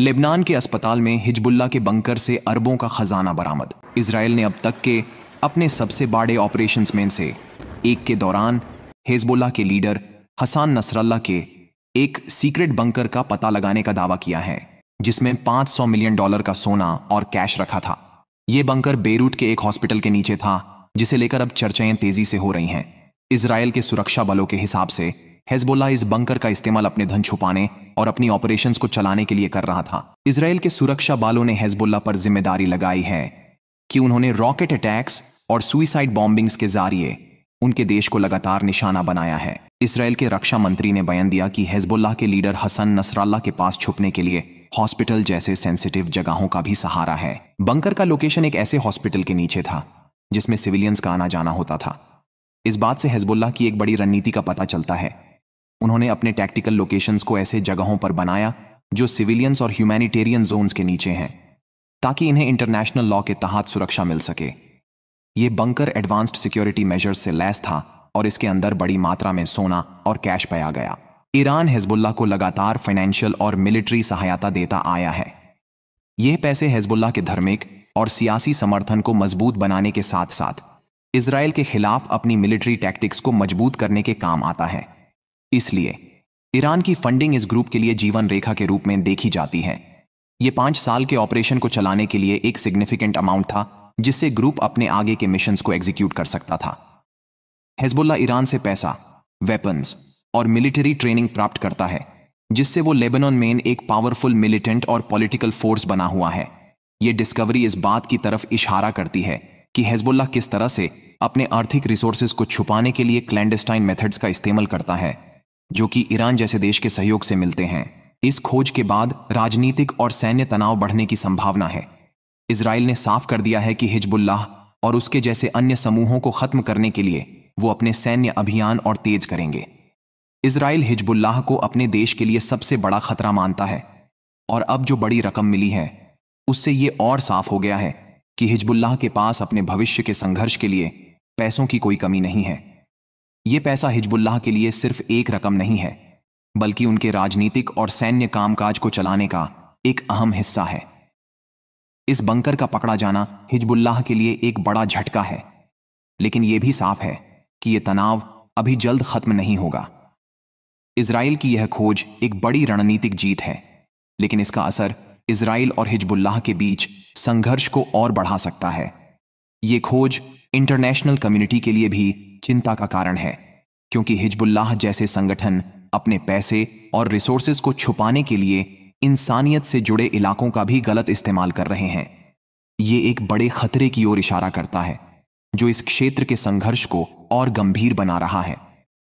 Lebanon के अस्पताल में हिजबुल्ला के बंकर से अरबों का खजाना बरामद इसराइल ने अब तक के अपने सबसे बड़े ऑपरेशन में से एक के दौरान हिजबुल्ला के लीडर हसान नसरल्ला के एक सीक्रेट बंकर का पता लगाने का दावा किया है जिसमें 500 मिलियन डॉलर का सोना और कैश रखा था यह बंकर बेरूट के एक हॉस्पिटल के नीचे था जिसे लेकर अब चर्चाएं तेजी से हो रही हैं इसराइल के सुरक्षा बलों के हिसाब से हेजबोला इस बंकर का इस्तेमाल अपने धन छुपाने और अपनी ऑपरेशन को चलाने के लिए कर रहा था इसराइल के सुरक्षा बालों ने हेजबोला पर जिम्मेदारी लगाई है कि उन्होंने रॉकेट अटैक्स और सुइसाइड बॉम्बिंग्स के जरिए उनके देश को लगातार निशाना बनाया है इसराइल के रक्षा मंत्री ने बयान दिया कि हेजबुल्ला के लीडर हसन नसरल्ला के पास छुपने के लिए हॉस्पिटल जैसे सेंसिटिव जगहों का भी सहारा है बंकर का लोकेशन एक ऐसे हॉस्पिटल के नीचे था जिसमें सिविलियंस का आना जाना होता था इस बात से हेजबुल्ला की एक बड़ी रणनीति का पता चलता है उन्होंने अपने टैक्टिकल लोकेशंस को ऐसे जगहों पर बनाया जो सिविलियंस और ह्यूमैनिटेरियन जोन्स के नीचे हैं ताकि इन्हें इंटरनेशनल लॉ के तहत सुरक्षा मिल सके ये बंकर एडवांस्ड सिक्योरिटी मेजर्स से लैस था और इसके अंदर बड़ी मात्रा में सोना और कैश पाया गया ईरान हिजबुल्ला को लगातार फाइनेंशियल और मिलिट्री सहायता देता आया है यह पैसे हिजबुल्ला के धार्मिक और सियासी समर्थन को मजबूत बनाने के साथ साथ इसराइल के खिलाफ अपनी मिलिट्री टैक्टिक्स को मजबूत करने के काम आता है इसलिए ईरान की फंडिंग इस ग्रुप के लिए जीवन रेखा के रूप में देखी जाती है ये पांच साल के ऑपरेशन को चलाने के लिए एक सिग्निफिकेंट अमाउंट था जिससे ग्रुप अपने आगे के मिशन को एग्जीक्यूट कर सकता था हेजबुल्ला ईरान से पैसा वेपन्स और मिलिट्री ट्रेनिंग प्राप्त करता है जिससे वो लेबनान में एक पावरफुल मिलिटेंट और पॉलिटिकल फोर्स बना हुआ है ये डिस्कवरी इस बात की तरफ इशारा करती है कि हेजबुल्ला किस तरह से अपने आर्थिक रिसोर्सेज को छुपाने के लिए क्लैंडस्टाइन मेथड्स का इस्तेमाल करता है जो कि ईरान जैसे देश के सहयोग से मिलते हैं इस खोज के बाद राजनीतिक और सैन्य तनाव बढ़ने की संभावना है इसराइल ने साफ कर दिया है कि हिजबुल्लाह और उसके जैसे अन्य समूहों को खत्म करने के लिए वो अपने सैन्य अभियान और तेज करेंगे इसराइल हिजबुल्लाह को अपने देश के लिए सबसे बड़ा खतरा मानता है और अब जो बड़ी रकम मिली है उससे ये और साफ हो गया है कि हिजबुल्लाह के पास अपने भविष्य के संघर्ष के लिए पैसों की कोई कमी नहीं है ये पैसा हिजबुल्लाह के लिए सिर्फ एक रकम नहीं है बल्कि उनके राजनीतिक और सैन्य कामकाज को चलाने का एक अहम हिस्सा है इस बंकर का पकड़ा जाना हिजबुल्लाह के लिए एक बड़ा झटका है लेकिन यह भी साफ है कि यह तनाव अभी जल्द खत्म नहीं होगा इसराइल की यह खोज एक बड़ी रणनीतिक जीत है लेकिन इसका असर इसराइल और हिजबुल्लाह के बीच संघर्ष को और बढ़ा सकता है ये खोज इंटरनेशनल कम्युनिटी के लिए भी चिंता का कारण है क्योंकि हिजबुल्लाह जैसे संगठन अपने पैसे और रिसोर्सेज को छुपाने के लिए इंसानियत से जुड़े इलाकों का भी गलत इस्तेमाल कर रहे हैं ये एक बड़े खतरे की ओर इशारा करता है जो इस क्षेत्र के संघर्ष को और गंभीर बना रहा है